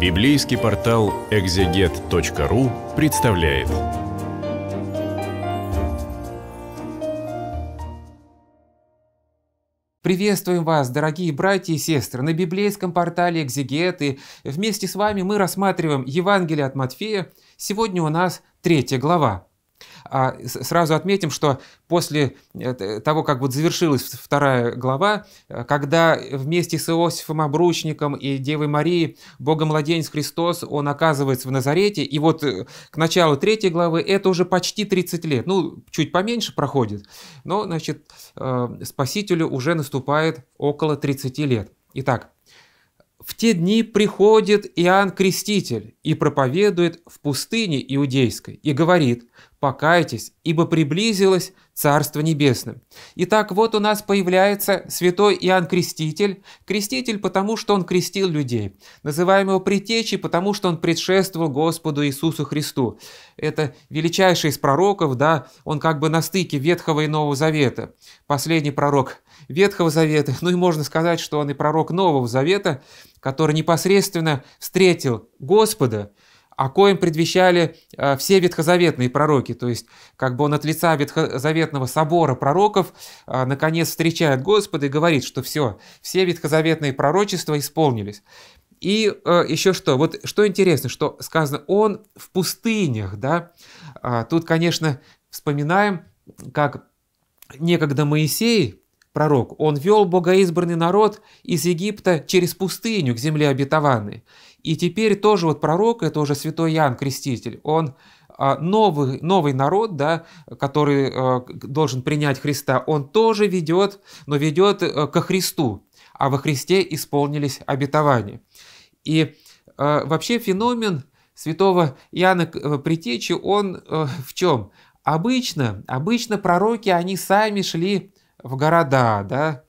Библейский портал экзегет.ру представляет. Приветствуем вас, дорогие братья и сестры, на библейском портале «Экзегет», и вместе с вами мы рассматриваем Евангелие от Матфея. Сегодня у нас третья глава. А сразу отметим, что после э, того, как вот завершилась вторая глава, э, когда вместе с Иосифом Обручником и Девой Марией Богомладенец Христос, он оказывается в Назарете, и вот э, к началу третьей главы это уже почти 30 лет, ну, чуть поменьше проходит, но, значит, Спасителю уже наступает около 30 лет. Итак, в те дни приходит Иоанн Креститель и проповедует в пустыне иудейской и говорит «Покайтесь, ибо приблизилось Царство Небесное». Итак, вот у нас появляется святой Иоанн Креститель, креститель потому, что он крестил людей. Называем его предтечей, потому что он предшествовал Господу Иисусу Христу. Это величайший из пророков, да, он как бы на стыке Ветхого и Нового Завета. Последний пророк Ветхого Завета, ну и можно сказать, что он и пророк Нового Завета, который непосредственно встретил Господа, о коем предвещали а, все ветхозаветные пророки. То есть, как бы он от лица ветхозаветного собора пророков а, наконец встречает Господа и говорит, что все, все ветхозаветные пророчества исполнились. И а, еще что, вот что интересно, что сказано, он в пустынях, да, тут, конечно, вспоминаем, как некогда Моисей Пророк, он вел богоизбранный народ из Египта через пустыню к земле обетованной. И теперь тоже вот пророк, это уже святой Иоанн Креститель, он а, новый, новый народ, да, который а, должен принять Христа, он тоже ведет, но ведет э, ко Христу, а во Христе исполнились обетования. И а, вообще феномен святого Иоанна э, Притечи, он э, в чем? Обычно, обычно пророки, они сами шли в города, да,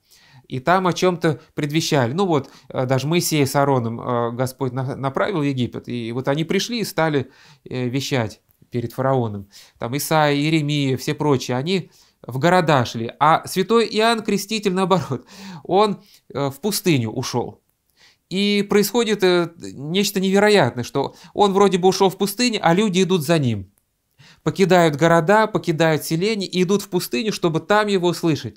и там о чем-то предвещали. Ну вот, э, даже Моисея с Аароном э, Господь направил в Египет, и вот они пришли и стали э, вещать перед фараоном. Там Исаия, Иеремия, все прочие, они в города шли. А святой Иоанн Креститель, наоборот, он в пустыню ушел. И происходит нечто невероятное, что он вроде бы ушел в пустыню, а люди идут за ним. Покидают города, покидают селения и идут в пустыню, чтобы там его услышать.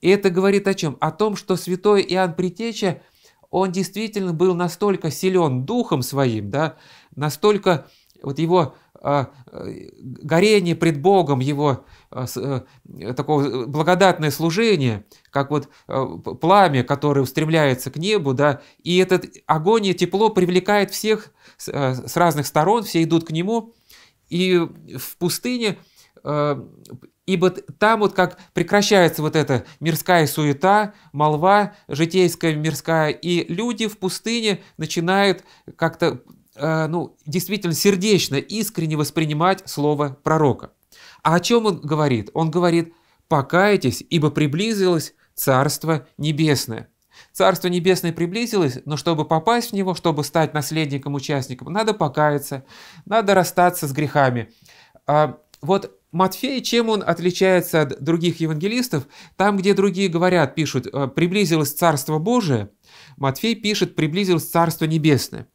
И это говорит о чем? О том, что святой Иоанн Притеча, он действительно был настолько силен духом своим, да, настолько вот его а, горение пред Богом, его а, э, такого благодатное служение, как вот э, пламя, которое устремляется к небу, да, и этот огонь и тепло привлекает всех с э, разных сторон, все идут к нему, и в пустыне Ибо там вот как прекращается вот эта мирская суета, молва, житейская мирская, и люди в пустыне начинают как-то, э, ну, действительно сердечно, искренне воспринимать слово пророка. А о чем он говорит? Он говорит, покайтесь, ибо приблизилось Царство Небесное. Царство Небесное приблизилось, но чтобы попасть в него, чтобы стать наследником, участником, надо покаяться, надо расстаться с грехами. А вот Матфей, чем он отличается от других евангелистов? Там, где другие говорят, пишут «Э, «приблизилось Царство Божие», Матфей пишет «приблизилось Царство Небесное».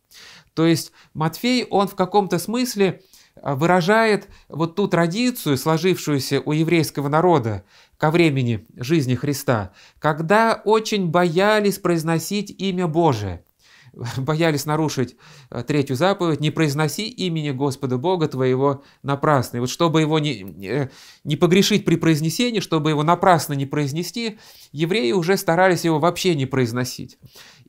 То есть Матфей, он в каком-то смысле э, выражает вот ту традицию, сложившуюся у еврейского народа ко времени жизни Христа, когда очень боялись произносить имя Божие – боялись нарушить э, третью заповедь, не произноси имени Господа Бога твоего напрасно. И вот чтобы его не, э, не погрешить при произнесении, чтобы его напрасно не произнести, евреи уже старались его вообще не произносить.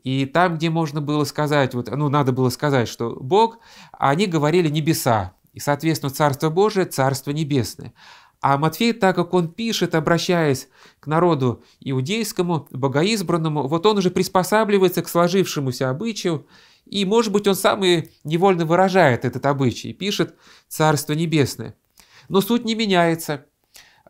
И там, где можно было сказать, вот, ну, надо было сказать, что Бог, они говорили небеса, и, соответственно, Царство Божие – Царство Небесное. А Матфей, так как он пишет, обращаясь к народу иудейскому, богоизбранному, вот он уже приспосабливается к сложившемуся обычаю, и, может быть, он сам и невольно выражает этот обычай, и пишет «Царство Небесное». Но суть не меняется.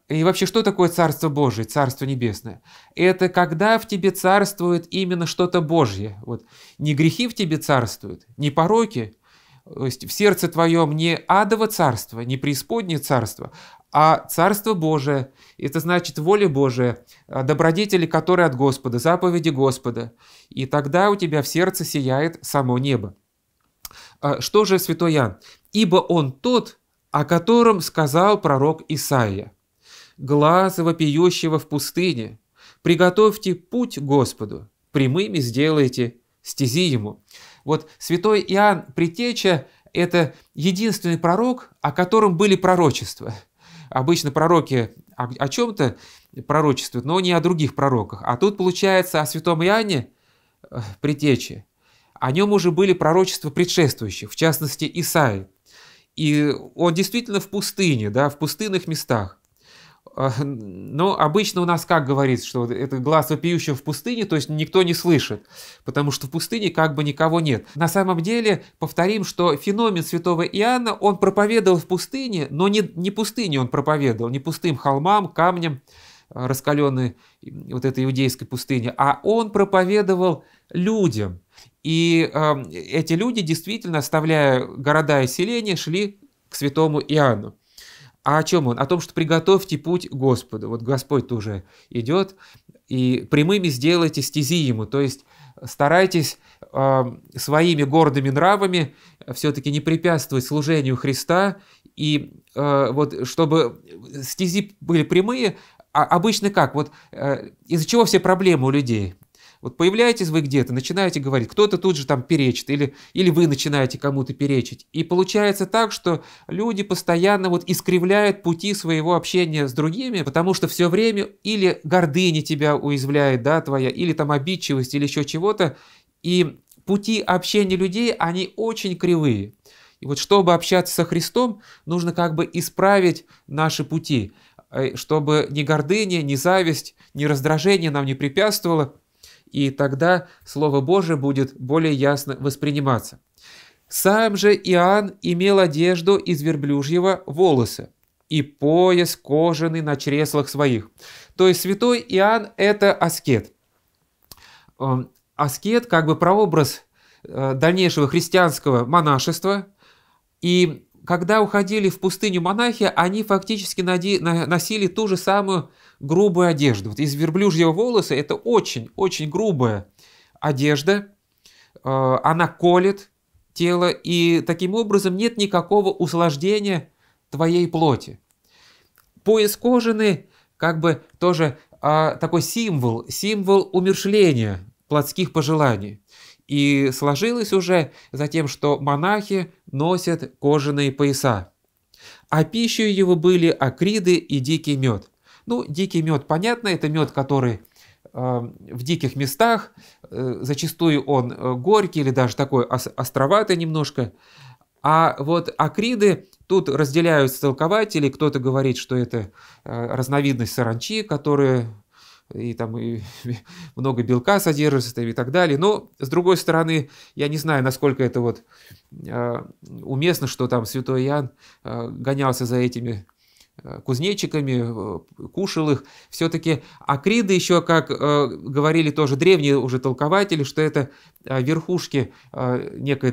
И вообще, что такое Царство Божие, Царство Небесное? Это когда в тебе царствует именно что-то Божье. Вот. Не грехи в тебе царствуют, не пороки – то есть в сердце твоем не адово царство, не преисподнее царство, а Царство Божие. Это значит воля Божия, а, добродетели, которые от Господа, заповеди Господа. И тогда у тебя в сердце сияет само небо. А, что же святой Иоанн? «Ибо он тот, о котором сказал пророк Исаия, глаз вопиющего в пустыне, приготовьте путь Господу, прямыми сделайте стези ему». Вот святой Иоанн Притеча – это единственный пророк, о котором были пророчества. Обычно пророки о, о чем-то пророчествуют, но не о других пророках. А тут получается о святом Иоанне э, Притече. О нем уже были пророчества предшествующих, в частности Исаи. И он действительно в пустыне, да, в пустынных местах. А, но ну, обычно у нас как говорится, что это глаз вопиющего в пустыне, то есть никто не слышит, потому что в пустыне как бы никого нет. На самом деле, повторим, что феномен святого Иоанна, он проповедовал в пустыне, но не, не пустыне он проповедовал, не пустым холмам, камням, а, раскаленной вот этой иудейской пустыне, а он проповедовал людям. И э, эти люди действительно, оставляя города и селения, шли к святому Иоанну. А о чем он? О том, что приготовьте путь Господу. Вот Господь тоже идет, и прямыми сделайте стези ему. То есть старайтесь э, своими гордыми нравами все-таки не препятствовать служению Христа. И э, вот чтобы стези были прямые, а обычно как? Вот э, из-за чего все проблемы у людей? Вот появляетесь вы где-то, начинаете говорить, кто-то тут же там перечит, или, или вы начинаете кому-то перечить. И получается так, что люди постоянно вот искривляют пути своего общения с другими, потому что все время или гордыня тебя уязвляет, да, твоя, или там обидчивость, или еще чего-то. И пути общения людей, они очень кривые. И вот чтобы общаться со Христом, нужно как бы исправить наши пути, э, чтобы ни гордыня, ни зависть, ни раздражение нам не препятствовало, и тогда Слово Божие будет более ясно восприниматься. Сам же Иоанн имел одежду из верблюжьего волоса и пояс кожаный на чреслах своих. То есть святой Иоанн – это аскет. Эм, аскет – как бы прообраз э, дальнейшего христианского монашества, и когда уходили в пустыню монахи, они фактически нади... носили ту же самую грубую одежду. Вот из верблюжьего волоса это очень-очень грубая одежда. Э, она колет тело, и таким образом нет никакого услаждения твоей плоти. Пояс кожаный как бы тоже а, такой символ, символ умершления плотских пожеланий. И сложилось уже за тем, что монахи носят кожаные пояса. А пищей его были акриды и дикий мед. Ну, дикий мед, понятно, это мед, который э, в диких местах, э, зачастую он э, горький или даже такой островатый немножко. А вот акриды тут разделяют толкователи, кто-то говорит, что это разновидность саранчи, которые и там и много белка содержится и так далее. Но, с другой стороны, я не знаю, насколько это вот а, уместно, что там святой Иоанн а, гонялся за этими а, кузнечиками, кушал их. Все-таки акриды еще, как э, говорили тоже древние уже толкователи, что это э, верхушки э, некой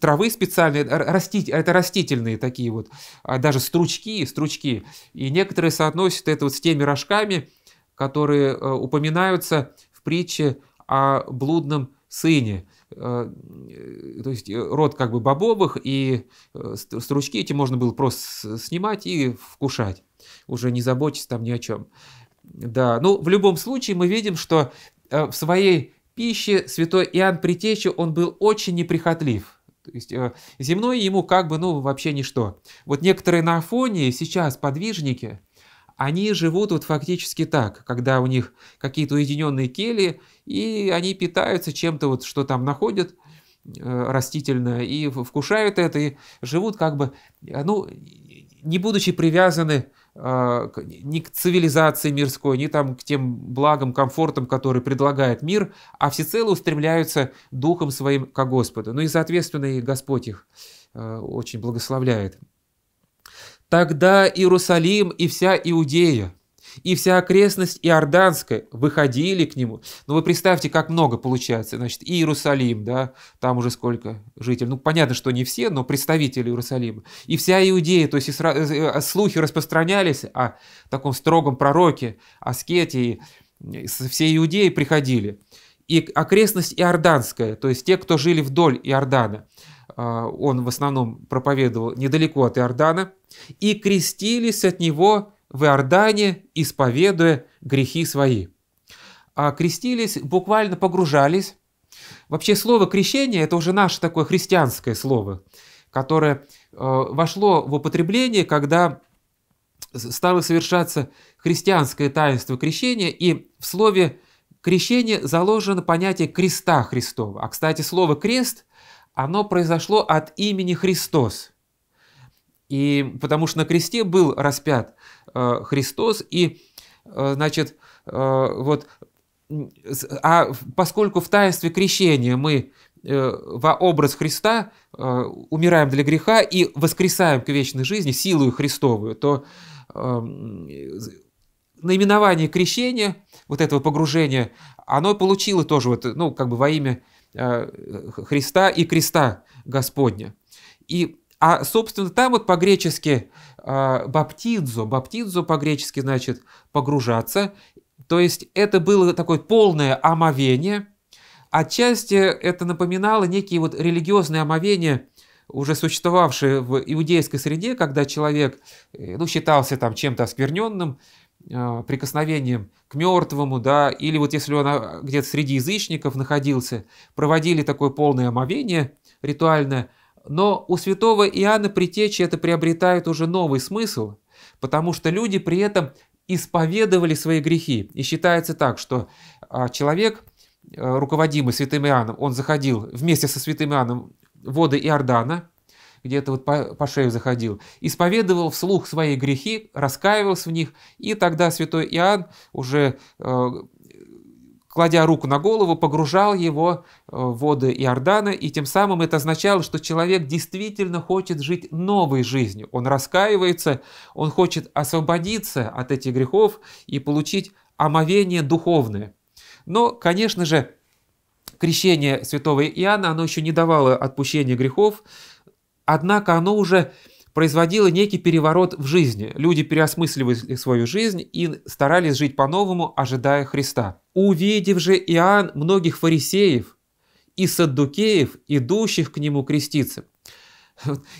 травы специальной, растить, это растительные такие вот, а даже стручки, стручки. И некоторые соотносят это вот с теми рожками, которые э, упоминаются в притче о блудном сыне. Э, э, то есть род как бы бобовых, и стручки эти можно было просто снимать и вкушать, уже не заботиться там ни о чем. Да, ну в любом случае мы видим, что в своей пище святой Иоанн Притечи, он был очень неприхотлив. То есть земное ему как бы, ну, вообще ничто. Вот некоторые на Афонии сейчас подвижники – они живут вот фактически так, когда у них какие-то уединенные кели, и они питаются чем-то, вот, что там находят э, растительное, и вкушают это, и живут как бы, э, ну, не будучи привязаны э, ни к цивилизации мирской, ни там к тем благам, комфортам, которые предлагает мир, а всецело устремляются духом своим ко Господу. Ну и, соответственно, и Господь их очень благословляет. Тогда Иерусалим и вся Иудея, и вся окрестность Иорданская выходили к нему. Но ну, вы представьте, как много получается. Значит, и Иерусалим, да, там уже сколько жителей. Ну, понятно, что не все, но представители Иерусалима. И вся Иудея, то есть и сра... Э, э, а, слухи распространялись о таком строгом пророке, аскете, и э, все иудеи приходили. И окрестность Иорданская, то есть те, кто жили вдоль Иордана – а, он в основном проповедовал недалеко от Иордана, и крестились от него в Иордане, исповедуя грехи свои. А крестились, буквально погружались. Вообще слово «крещение» – это уже наше такое христианское слово, которое а, вошло в употребление, когда стало совершаться христианское таинство крещения, и в слове «крещение» заложено понятие «креста Христова». А, кстати, слово «крест» оно произошло от имени Христос. И потому что на кресте был распят э, Христос, и, э, значит, э, вот, а поскольку в таинстве крещения мы э, во образ Христа э, умираем для греха и воскресаем к вечной жизни силою Христовую, то эм, наименование крещения, вот этого погружения, оно получило тоже, вот, ну, как бы во имя Э, Христа и креста Господня. И, а, собственно, там вот по-гречески э, баптидзо, баптидзо по-гречески значит погружаться, то есть это было такое полное омовение, отчасти это напоминало некие вот религиозные омовения, уже существовавшие в иудейской среде, когда человек э, ну, считался там чем-то оскверненным, а, прикосновением к мертвому, да, или вот если он а, где-то среди язычников находился, проводили такое полное омовение ритуальное, но у святого Иоанна Притечи это приобретает уже новый смысл, потому что люди при этом исповедовали свои грехи. И считается так, что а, человек, э, руководимый святым Иоанном, он заходил вместе со святым Иоанном в воды Иордана, где-то вот по, по шею заходил, исповедовал вслух свои грехи, раскаивался в них, и тогда святой Иоанн уже э, кладя руку на голову, погружал его э, в воды Иордана, и тем самым это означало, что человек действительно хочет жить новой жизнью. Он раскаивается, он хочет освободиться от этих грехов и получить омовение духовное. Но, конечно же, крещение святого Иоанна, оно еще не давало отпущения грехов, Однако оно уже производило некий переворот в жизни. Люди переосмысливали свою жизнь и старались жить по-новому, ожидая Христа. Увидев же Иоанн многих фарисеев и саддукеев, идущих к нему креститься.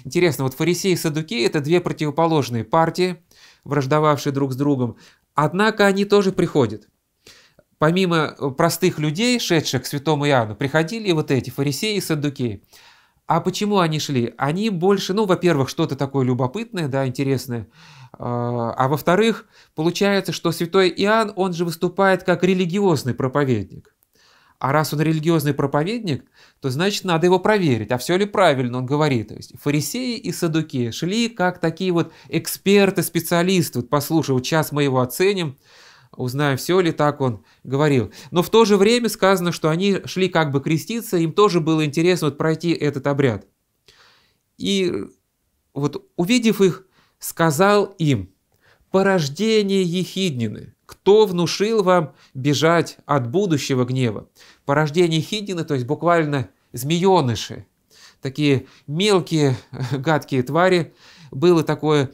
Интересно, вот фарисеи и саддукеи – это две противоположные партии, враждовавшие друг с другом. Однако они тоже приходят. Помимо простых людей, шедших к святому Иоанну, приходили и вот эти фарисеи и саддукеи – а почему они шли? Они больше, ну, во-первых, что-то такое любопытное, да, интересное. А, а во-вторых, получается, что святой Иоанн, он же выступает как религиозный проповедник. А раз он религиозный проповедник, то значит надо его проверить, а все ли правильно он говорит. То есть фарисеи и садуки шли как такие вот эксперты, специалисты. Вот послушай, вот сейчас мы его оценим, Узнаем, все ли так он говорил. Но в то же время сказано, что они шли как бы креститься, им тоже было интересно вот пройти этот обряд. И вот увидев их, сказал им, «Порождение Ехиднины, кто внушил вам бежать от будущего гнева?» Порождение Ехиднины, то есть буквально змееныши, такие мелкие гадкие твари. Было такое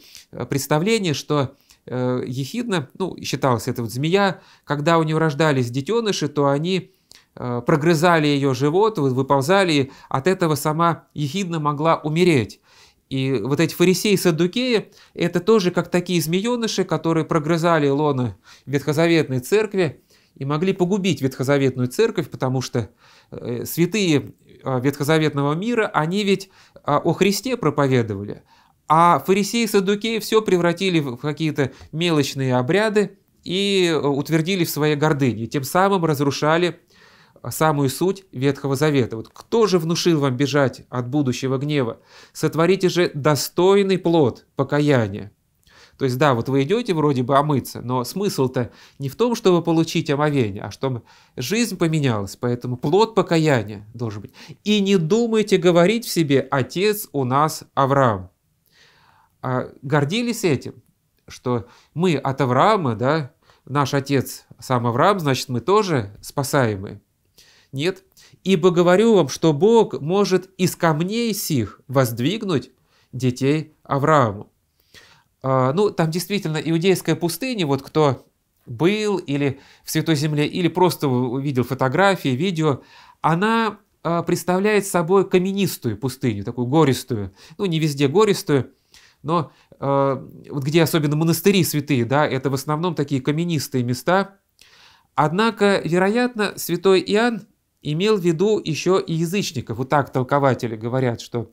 представление, что э, ехидна, ну, считалась это вот змея, когда у нее рождались детеныши, то они э, прогрызали ее живот, выползали, от этого сама ехидна могла умереть. И вот эти фарисеи саддукеи – это тоже как такие змееныши, которые прогрызали лоно ветхозаветной церкви и могли погубить ветхозаветную церковь, потому что э, святые э, ветхозаветного мира, они ведь э, о Христе проповедовали – а фарисеи и садукеи все превратили в какие-то мелочные обряды и э, утвердили в своей гордыне, тем самым разрушали э, самую суть Ветхого Завета. Вот кто же внушил вам бежать от будущего гнева? Сотворите же достойный плод покаяния. То есть, да, вот вы идете вроде бы омыться, но смысл-то не в том, чтобы получить омовение, а чтобы жизнь поменялась, поэтому плод покаяния должен быть. И не думайте говорить в себе «Отец у нас Авраам» а, гордились этим, что мы от Авраама, да, наш отец сам Авраам, значит, мы тоже спасаемы. Нет. Ибо говорю вам, что Бог может из камней сих воздвигнуть детей Аврааму. А, ну, там действительно иудейская пустыня, вот кто был или в Святой Земле, или просто увидел фотографии, видео, она а, представляет собой каменистую пустыню, такую гористую, ну не везде гористую, но э, вот где особенно монастыри святые, да, это в основном такие каменистые места. Однако, вероятно, святой Иоанн имел в виду еще и язычников. Вот так толкователи говорят, что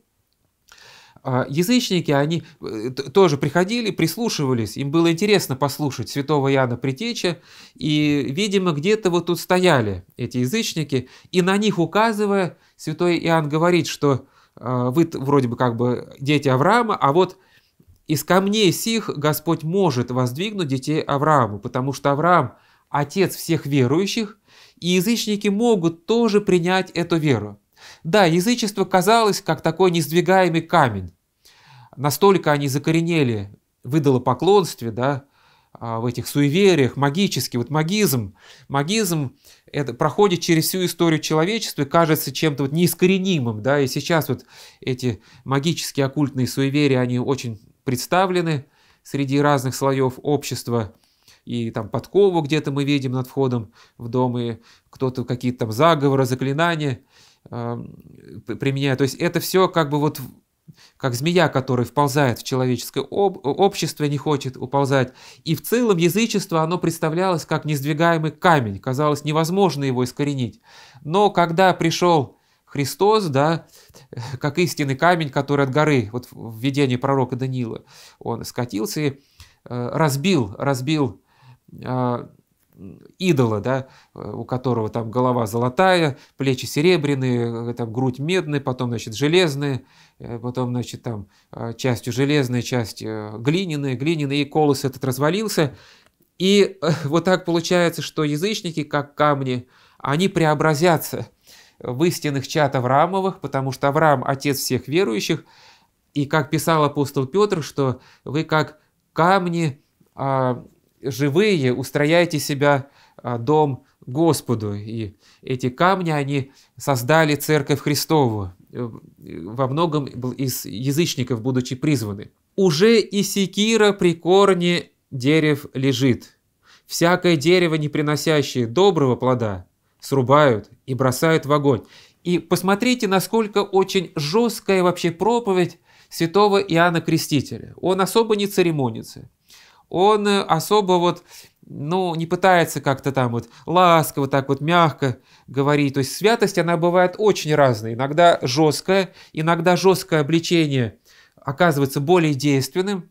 э, язычники, они э, тоже приходили, прислушивались, им было интересно послушать святого Иоанна Притеча, и, видимо, где-то вот тут стояли эти язычники, и на них указывая, святой Иоанн говорит, что э, вы вроде бы как бы дети Авраама, а вот из камней сих Господь может воздвигнуть детей Аврааму, потому что Авраам – отец всех верующих, и язычники могут тоже принять эту веру. Да, язычество казалось как такой несдвигаемый камень. Настолько они закоренели в идолопоклонстве, да, а, в этих суевериях, магически, вот магизм. Магизм это проходит через всю историю человечества и кажется чем-то вот неискоренимым, да, и сейчас вот эти магические оккультные суеверия, они очень представлены среди разных слоев общества. И там подкову где-то мы видим над входом в дом, и кто-то какие-то там заговоры, заклинания э, эм, применяет. То есть это все как бы вот как змея, которая вползает в человеческое об общество, не хочет уползать. И в целом язычество, оно представлялось как несдвигаемый камень, казалось невозможно его искоренить. Но когда пришел Христос, да, как истинный камень, который от горы, вот в видении пророка Даниила, он скатился и э, разбил, разбил э, идола, да, у которого там голова золотая, плечи серебряные, э, там грудь медная, потом, значит, железные, потом, значит, там частью железная, часть глиняная, глиняная, и колос этот развалился. И вот так получается, что язычники, как камни, они преобразятся – в истинных чад Авраамовых, потому что Авраам – отец всех верующих. И как писал апостол Петр, что вы как камни а, живые устрояете себя а, дом Господу. И эти камни, они создали церковь Христову, э, во многом из язычников, будучи призваны. «Уже и секира при корне дерев лежит. Всякое дерево, не приносящее доброго плода, срубают и бросают в огонь. И посмотрите, насколько очень жесткая вообще проповедь святого Иоанна Крестителя. Он особо не церемонится. Он э, особо вот, ну, не пытается как-то там вот ласково, так вот мягко говорить. То есть святость, она бывает очень разная. Иногда жесткая, иногда жесткое обличение оказывается более действенным.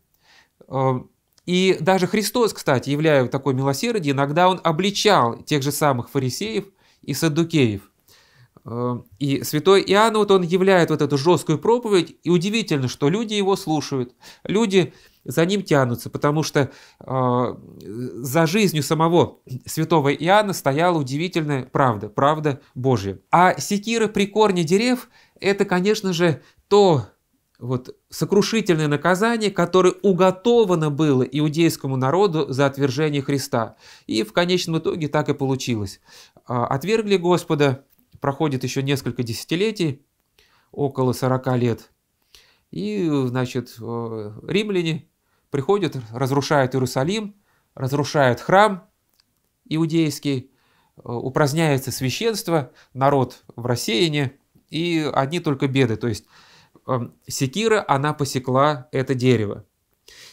Эм, и даже Христос, кстати, являя такой милосердие, иногда он обличал тех же самых фарисеев – и саддукеев. Э, и святой Иоанн, вот он являет вот эту жесткую проповедь, и удивительно, что люди его слушают, люди за ним тянутся, потому что э, за жизнью самого святого Иоанна стояла удивительная правда, правда Божья. А секира при корне дерев – это, конечно же, то вот, сокрушительное наказание, которое уготовано было иудейскому народу за отвержение Христа. И в конечном итоге так и получилось. А, отвергли Господа, проходит еще несколько десятилетий, около 40 лет. И, значит, э, римляне приходят, разрушают Иерусалим, разрушают храм иудейский, э, упраздняется священство, народ в рассеянии, и одни только беды. То есть Эм, секира, она посекла это дерево.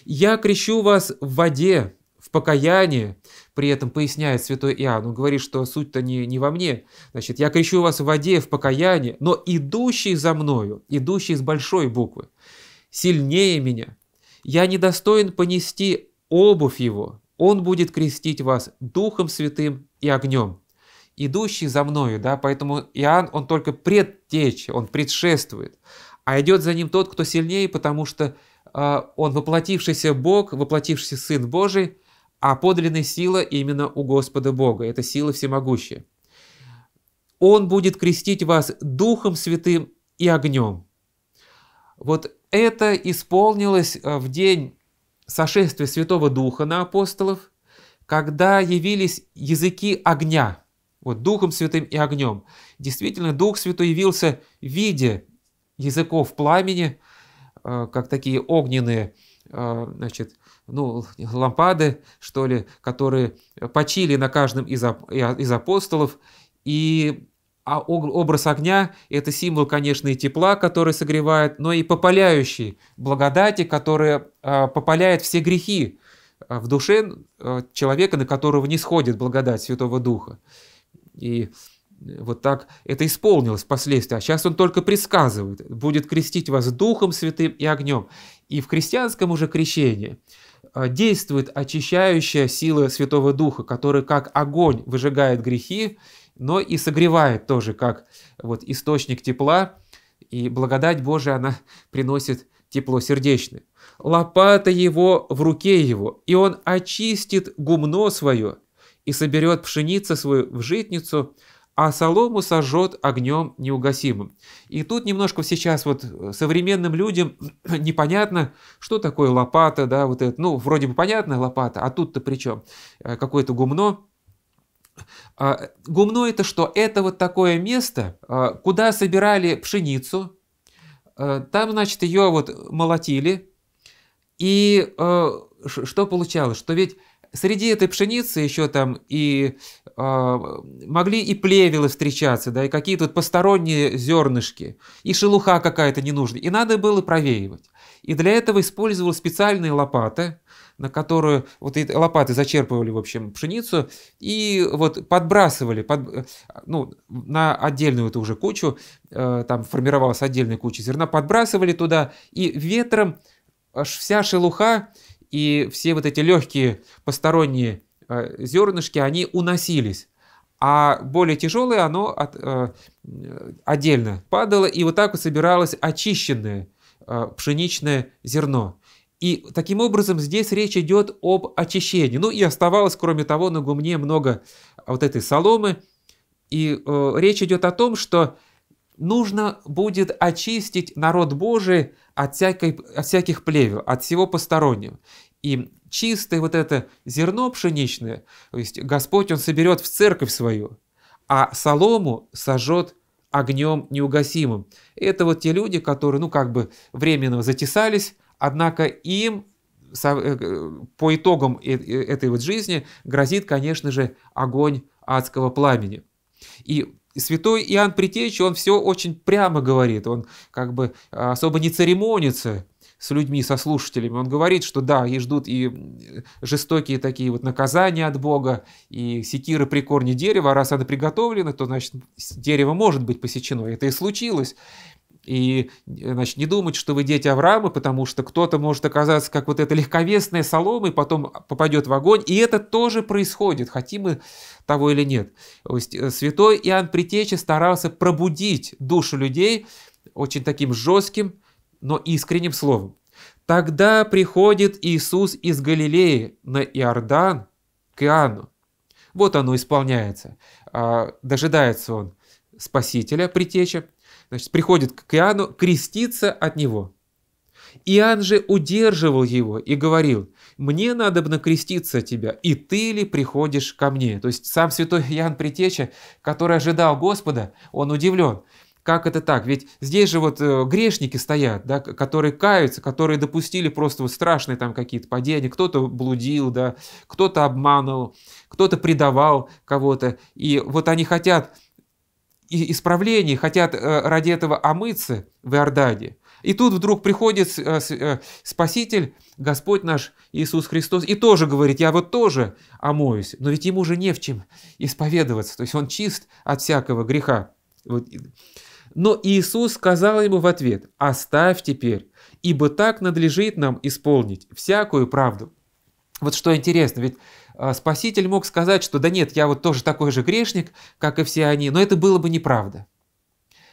«Я крещу вас в воде, в покаянии», при этом поясняет святой Иоанн, он говорит, что суть-то не, не во мне. Значит, «Я крещу вас в воде, в покаянии, но идущий за мною, идущий с большой буквы, сильнее меня, я недостоин понести обувь его, он будет крестить вас Духом Святым и огнем» идущий за мною, да, поэтому Иоанн, он только предтечь, он предшествует а идет за ним тот, кто сильнее, потому что э, он воплотившийся Бог, воплотившийся Сын Божий, а подлинная сила именно у Господа Бога. Это сила всемогущая. Он будет крестить вас Духом Святым и огнем. Вот это исполнилось а, в день сошествия Святого Духа на апостолов, когда явились языки огня, вот Духом Святым и огнем. Действительно, Дух Святой явился в виде языков пламени, э, как такие огненные э, значит, ну, лампады, что ли, которые почили на каждом из, а, из апостолов. И а образ огня – это символ, конечно, и тепла, который согревает, но и попаляющий благодати, которая э, попаляет все грехи в душе человека, на которого не сходит благодать Святого Духа. И вот так это исполнилось впоследствии. А сейчас он только предсказывает, будет крестить вас Духом Святым и огнем. И в христианском уже крещении а, действует очищающая сила Святого Духа, который как огонь выжигает грехи, но и согревает тоже как вот источник тепла. И благодать Божия, она приносит тепло сердечное. Лопата его в руке его, и он очистит гумно свое, и соберет пшеница свою в житницу, а солому сожжет огнем неугасимым. И тут немножко сейчас вот э, современным людям непонятно, что такое лопата, да, вот это, ну, вроде бы понятно лопата, а тут-то при чем? Э, какое-то гумно. А, гумно это что? Это вот такое место, э, куда собирали пшеницу, там, значит, ее вот молотили, и что получалось? Что ведь среди этой пшеницы еще там и э, могли и плевелы встречаться, да, и какие-то вот посторонние зернышки, и шелуха какая-то ненужная, и надо было провеивать. И для этого использовал специальные лопаты, на которую вот эти лопаты зачерпывали, в общем, пшеницу и вот подбрасывали, под, ну, на отдельную эту уже кучу, э, там формировалась отдельная куча зерна, подбрасывали туда, и ветром аж вся шелуха и все вот эти легкие посторонние э, зернышки, они уносились. А более тяжелое оно от, э, отдельно падало, и вот так вот собиралось очищенное э, пшеничное зерно. И таким образом здесь речь идет об очищении. Ну и оставалось, кроме того, на гумне много вот этой соломы. И э, речь идет о том, что нужно будет очистить народ Божий от, всякой, от всяких плевел, от всего постороннего. И чистое вот это зерно пшеничное, то есть Господь, Он соберет в церковь свою, а солому сожжет огнем неугасимым. Это вот те люди, которые, ну, как бы временно затесались, однако им э, э, по итогам э, этой вот жизни грозит, конечно же, огонь адского пламени. И и святой Иоанн Притечи, он все очень прямо говорит, он как бы а, особо не церемонится с людьми, со слушателями. Он говорит, что да, и ждут и э, жестокие такие вот наказания от Бога, и секиры при корне дерева, а раз она приготовлена, то значит дерево может быть посечено. Это и случилось. И значит, не думать, что вы дети Авраама, потому что кто-то может оказаться как вот эта легковесная солома и потом попадет в огонь. И это тоже происходит, хотим мы того или нет. Э, святой Иоанн Притечи старался пробудить душу людей очень таким жестким, но искренним словом. Тогда приходит Иисус из Галилеи на Иордан к Иоанну. Вот оно исполняется. А, дожидается он Спасителя, притеча, значит, приходит к Иоанну креститься от него. Иоанн же удерживал его и говорил, «Мне надо бы креститься тебя, и ты ли приходишь ко мне?» То есть сам святой Иоанн Притеча, который ожидал Господа, он удивлен. Как это так? Ведь здесь же вот э, грешники стоят, да, которые каются, которые допустили просто вот страшные там какие-то падения. Кто-то блудил, да, кто-то обманул кто-то предавал кого-то. И вот они хотят исправлений, хотят э, ради этого омыться в Иордане. И тут вдруг приходит э, э, Спаситель, Господь наш Иисус Христос, и тоже говорит, я вот тоже омоюсь, но ведь ему же не в чем исповедоваться, то есть он чист от всякого греха. Но Иисус сказал ему в ответ, оставь теперь, ибо так надлежит нам исполнить всякую правду. Вот что интересно, ведь а, Спаситель мог сказать, что да нет, я вот тоже такой же грешник, как и все они, но это было бы неправда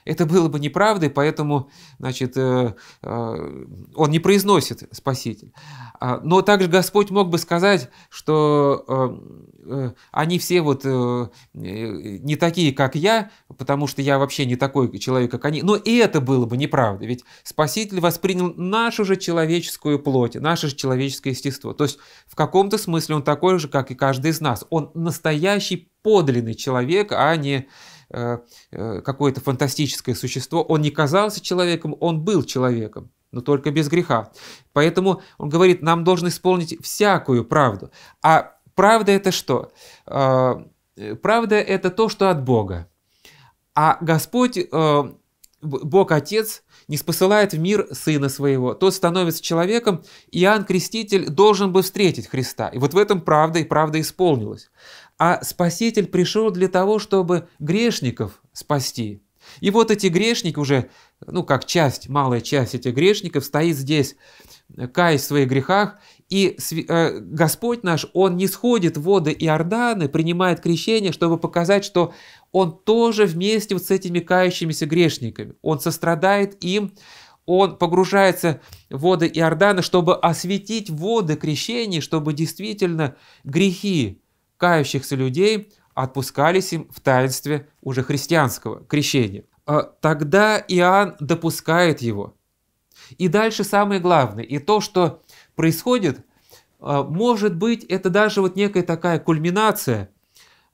это было бы неправдой, поэтому значит, э, э, он не произносит Спаситель. А, но также Господь мог бы сказать, что э, они все вот не такие, как я, потому что я вообще не такой человек, как они. Но и это было бы неправда, ведь Спаситель воспринял нашу же человеческую плоть, наше же человеческое естество. То есть в каком-то смысле он такой же, как и каждый из нас. Он настоящий подлинный человек, а не Э, э, какое-то фантастическое существо. Он не казался человеком, он был человеком но только без греха. Поэтому он говорит, нам должен исполнить всякую правду. А правда это что? Э, правда это то, что от Бога. А Господь, Бог Отец, не спосылает в мир Сына Своего. Тот становится человеком, и Иоанн Креститель должен был встретить Христа. И вот в этом правда, и правда исполнилась а Спаситель пришел для того, чтобы грешников спасти. И вот эти грешники уже, ну как часть, малая часть этих грешников стоит здесь, каясь в своих грехах, и э, Господь наш, Он не сходит в воды Иорданы, принимает крещение, чтобы показать, что Он тоже вместе вот с этими кающимися грешниками. Он сострадает им, Он погружается в воды Иордана, чтобы осветить воды крещения, чтобы действительно грехи кающихся людей отпускались им в таинстве уже христианского крещения. А тогда Иоанн допускает его. И дальше самое главное, и то, что происходит, а, может быть, это даже вот некая такая кульминация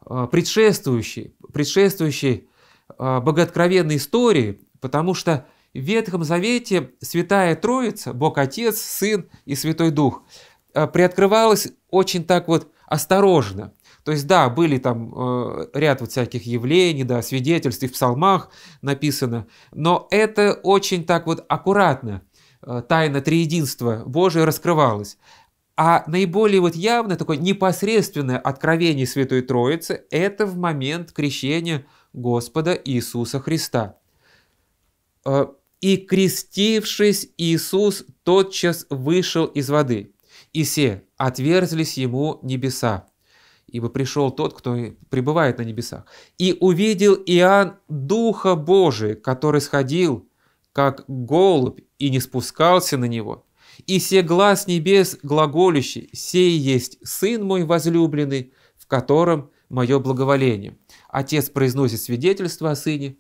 а, предшествующей, предшествующей богооткровенной истории, потому что в Ветхом Завете Святая Троица, Бог Отец, Сын и Святой Дух, приоткрывалась очень так вот осторожно. То есть, да, были там э, ряд вот всяких явлений, да, свидетельств и в псалмах написано, но это очень так вот аккуратно, э, тайна триединства Божия раскрывалась. А наиболее вот явное такое непосредственное откровение Святой Троицы – это в момент крещения Господа Иисуса Христа. Э, «И крестившись, Иисус тотчас вышел из воды» и все отверзлись ему небеса, ибо пришел тот, кто пребывает на небесах. И увидел Иоанн Духа Божия, который сходил, как голубь, и не спускался на него. И все глаз небес глаголющий, сей есть Сын мой возлюбленный, в котором мое благоволение. Отец произносит свидетельство о Сыне,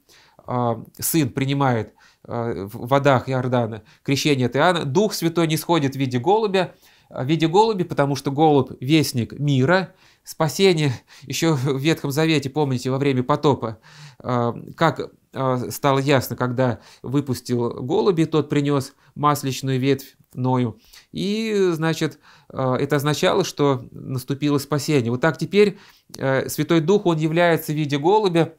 а, Сын принимает а, в водах Иордана крещение от Иоанна, Дух Святой не сходит в виде голубя, в виде голуби, потому что голубь – вестник мира, спасение еще в Ветхом Завете, помните, во время потопа, а, как а, стало ясно, когда выпустил голуби, тот принес масличную ветвь Ною. И, значит, а, это означало, что наступило спасение. Вот так теперь э, Святой Дух, он является в виде голубя.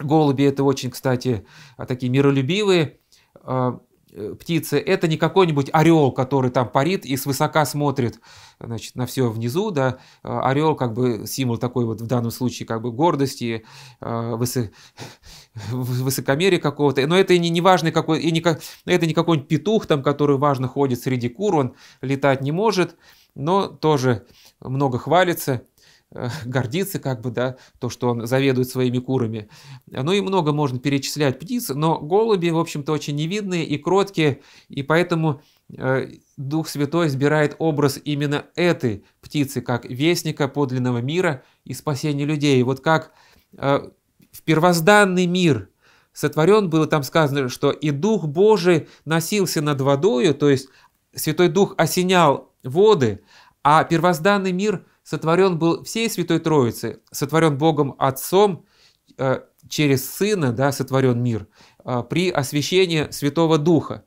Голуби – это очень, кстати, такие миролюбивые, Э, птицы, это не какой-нибудь орел, который там парит и свысока смотрит значит, на все внизу, да, э, орел как бы символ такой вот в данном случае как бы гордости, э, высо... высокомерия какого-то, но это и не, не важный какой, и не, это не какой-нибудь петух там, который важно ходит среди кур, он летать не может, но тоже много хвалится, Э, гордится как бы, да, то, что он заведует своими курами. Ну и много можно перечислять птиц, но голуби, в общем-то, очень невидные и кроткие, и поэтому э, Дух Святой избирает образ именно этой птицы, как вестника подлинного мира и спасения людей. Вот как э, в первозданный мир сотворен было, там сказано, что и Дух Божий носился над водою, то есть Святой Дух осенял воды, а первозданный мир – сотворен был всей Святой Троицы, сотворен Богом Отцом, э, через Сына да, сотворен мир, э, при освящении Святого Духа.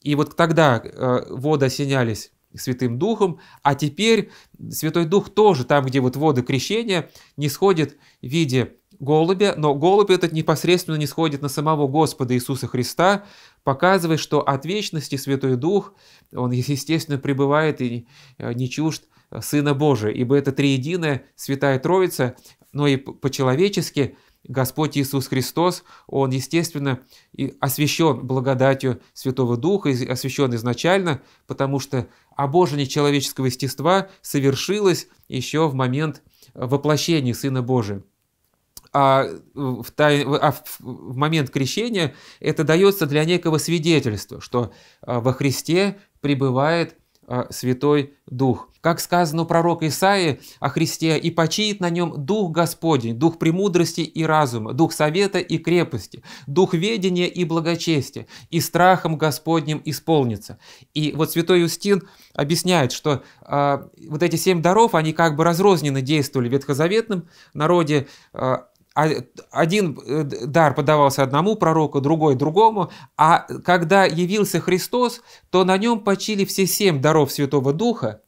И вот тогда э, воды осенялись Святым Духом, а теперь Святой Дух тоже там, где вот воды крещения, не сходит в виде голубя, но голубь этот непосредственно не сходит на самого Господа Иисуса Христа, показывая, что от вечности Святой Дух, он, естественно, пребывает и не чужд Сына Божия, ибо это триединая Святая Троица, но и по-человечески Господь Иисус Христос, Он, естественно, и освящен благодатью Святого Духа, и освящен изначально, потому что обожение человеческого естества совершилось еще в момент воплощения Сына Божия. А в, тай... а в момент крещения это дается для некого свидетельства, что а, во Христе пребывает а, святой Дух. Как сказано у пророка Исаии о Христе, «И почиет на нем Дух Господень, Дух премудрости и разума, Дух совета и крепости, Дух ведения и благочестия, и страхом Господним исполнится». И вот святой Юстин объясняет, что э, вот эти семь даров, они как бы разрозненно действовали в ветхозаветном народе, э, а, один э, дар подавался одному пророку, другой другому, а когда явился Христос, то на нем почили все семь даров Святого Духа,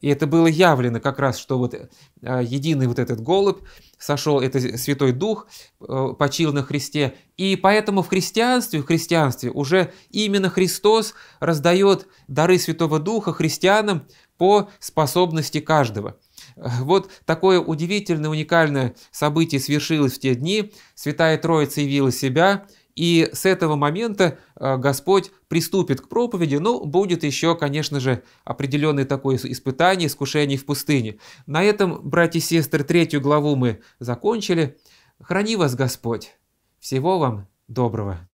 и это было явлено как раз, что вот э, единый вот этот голубь сошел, это Святой Дух э, почил на Христе. И поэтому в христианстве, в христианстве уже именно Христос раздает дары Святого Духа христианам по способности каждого. Вот такое удивительное, уникальное событие свершилось в те дни. Святая Троица явила себя, и с этого момента э, Господь приступит к проповеди, но ну, будет еще, конечно же, определенное такое испытание, искушение в пустыне. На этом, братья и сестры, третью главу мы закончили. Храни вас Господь. Всего вам доброго.